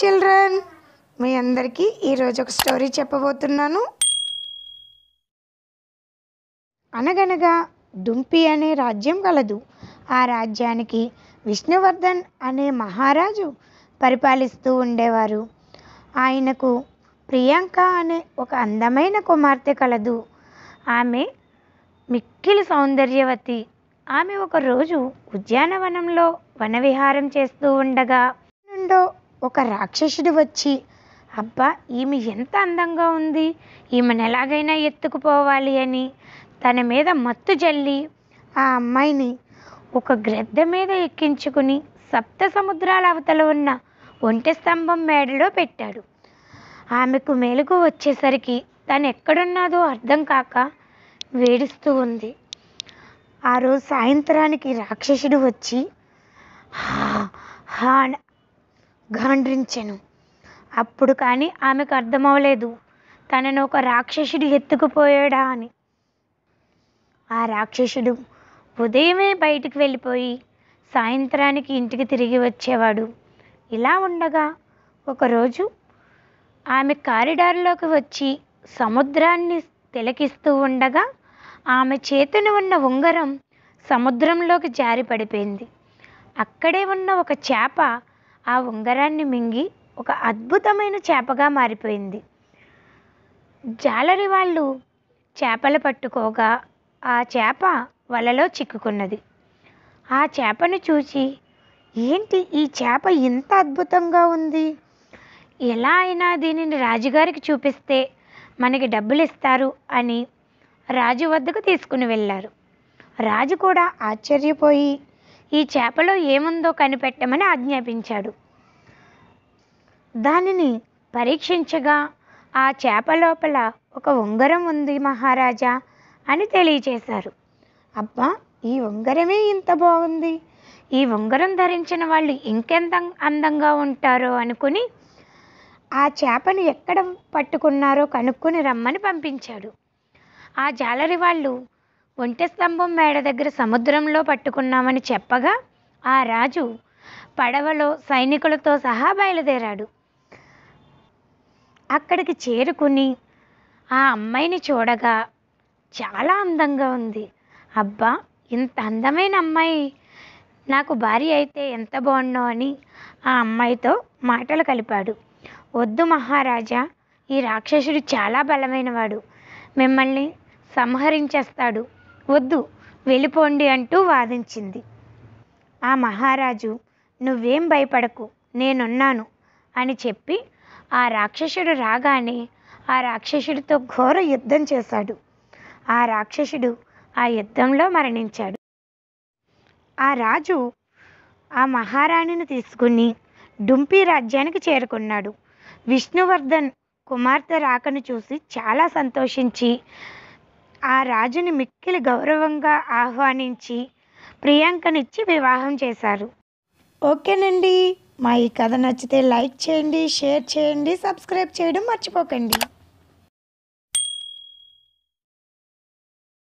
children మీ అందరికీ ఈరోజు ఒక స్టోరీ చెప్పబోతున్నాను అనగనగా దుంపి అనే రాజ్యం కలదు ఆ రాజ్యానికి విష్ణువర్ధన్ అనే మహారాజు పరిపాలిస్తూ ఉండేవారు ఆయనకు ప్రియాంక అనే ఒక అందమైన కుమార్తె కలదు ఆమె మిక్కిలి సౌందర్యవతి ఆమె ఒకరోజు ఉద్యానవనంలో వనవిహారం చేస్తూ ఉండగా నుండో ఒక రాక్షసుడు వచ్చి అబ్బా ఈమె ఎంత అందంగా ఉంది ఈమెను ఎలాగైనా ఎత్తుకుపోవాలి అని తన మీద మత్తు జల్లి ఆ అమ్మాయిని ఒక గ్రద్ద మీద ఎక్కించుకుని సప్త సముద్రాల అవతల ఉన్న ఒంటె స్తంభం మేడలో పెట్టాడు ఆమెకు మేలుకు వచ్చేసరికి తను ఎక్కడున్నాదో అర్థం కాక వేడిస్తూ ఉంది ఆ రోజు సాయంత్రానికి రాక్షసుడు వచ్చి హా హా గాండ్రించెను అప్పుడు కానీ ఆమెకు అర్థమవలేదు తనను ఒక రాక్షసుడు ఎత్తుకుపోయాడా అని ఆ రాక్షసుడు ఉదయమే బయటికి వెళ్ళిపోయి సాయంత్రానికి ఇంటికి తిరిగి వచ్చేవాడు ఇలా ఉండగా ఒకరోజు ఆమె కారిడార్లోకి వచ్చి సముద్రాన్ని తిలకిస్తూ ఉండగా ఆమె చేతిన ఉన్న ఉంగరం సముద్రంలోకి జారి పడిపోయింది అక్కడే ఉన్న ఒక చేప ఆ ఉంగరాన్ని మింగి ఒక అద్భుతమైన చేపగా మారిపోయింది జాలరి వాళ్ళు చేపలు పట్టుకోగా ఆ చేప వలలో చిక్కుకున్నది ఆ చేపను చూసి ఏంటి ఈ చేప ఇంత అద్భుతంగా ఉంది ఎలా అయినా దీనిని రాజుగారికి చూపిస్తే మనకి డబ్బులు ఇస్తారు అని రాజు వద్దకు తీసుకుని వెళ్ళారు రాజు కూడా ఆశ్చర్యపోయి ఈ చేపలో ఏముందో కనిపెట్టమని ఆజ్ఞాపించాడు దానిని పరీక్షించగా ఆ చేప లోపల ఒక ఉంగరం ఉంది మహారాజా అని తెలియచేశారు అబ్బా ఈ ఉంగరమే ఇంత బాగుంది ఈ ఉంగరం ధరించిన వాళ్ళు ఇంకెంత అందంగా ఉంటారో అనుకుని ఆ చేపను ఎక్కడ పట్టుకున్నారో కనుక్కొని రమ్మని పంపించాడు ఆ జాలరి వాళ్ళు ఒంటె స్తంభం మేడ దగ్గర సముద్రంలో పట్టుకున్నామని చెప్పగా ఆ రాజు పడవలో సైనికులతో సహా బయలుదేరాడు అక్కడికి చేరుకుని ఆ అమ్మాయిని చూడగా చాలా అందంగా ఉంది అబ్బా ఇంత అందమైన అమ్మాయి నాకు భార్య అయితే ఎంత బాగుండో అని ఆ అమ్మాయితో మాటలు కలిపాడు వద్దు మహారాజా ఈ రాక్షసుడు చాలా బలమైనవాడు మిమ్మల్ని సంహరించేస్తాడు వద్దు వెళ్ళిపోండి అంటూ వాదించింది ఆ మహారాజు నువ్వేం భయపడకు నేనున్నాను అని చెప్పి ఆ రాక్షసుడు రాగానే ఆ రాక్షసుడితో ఘోర యుద్ధం చేశాడు ఆ రాక్షసుడు ఆ యుద్ధంలో మరణించాడు ఆ రాజు ఆ మహారాణిని తీసుకుని డుంపి రాజ్యానికి చేరుకున్నాడు విష్ణువర్ధన్ కుమార్తె రాకను చూసి చాలా సంతోషించి ఆ రాజుని మిక్కిలి గౌరవంగా ఆహ్వానించి ప్రియాంకనిచ్చి వివాహం చేశారు ఓకేనండి మా ఈ కథ నచ్చితే లైక్ చేయండి షేర్ చేయండి సబ్స్క్రైబ్ చేయడం మర్చిపోకండి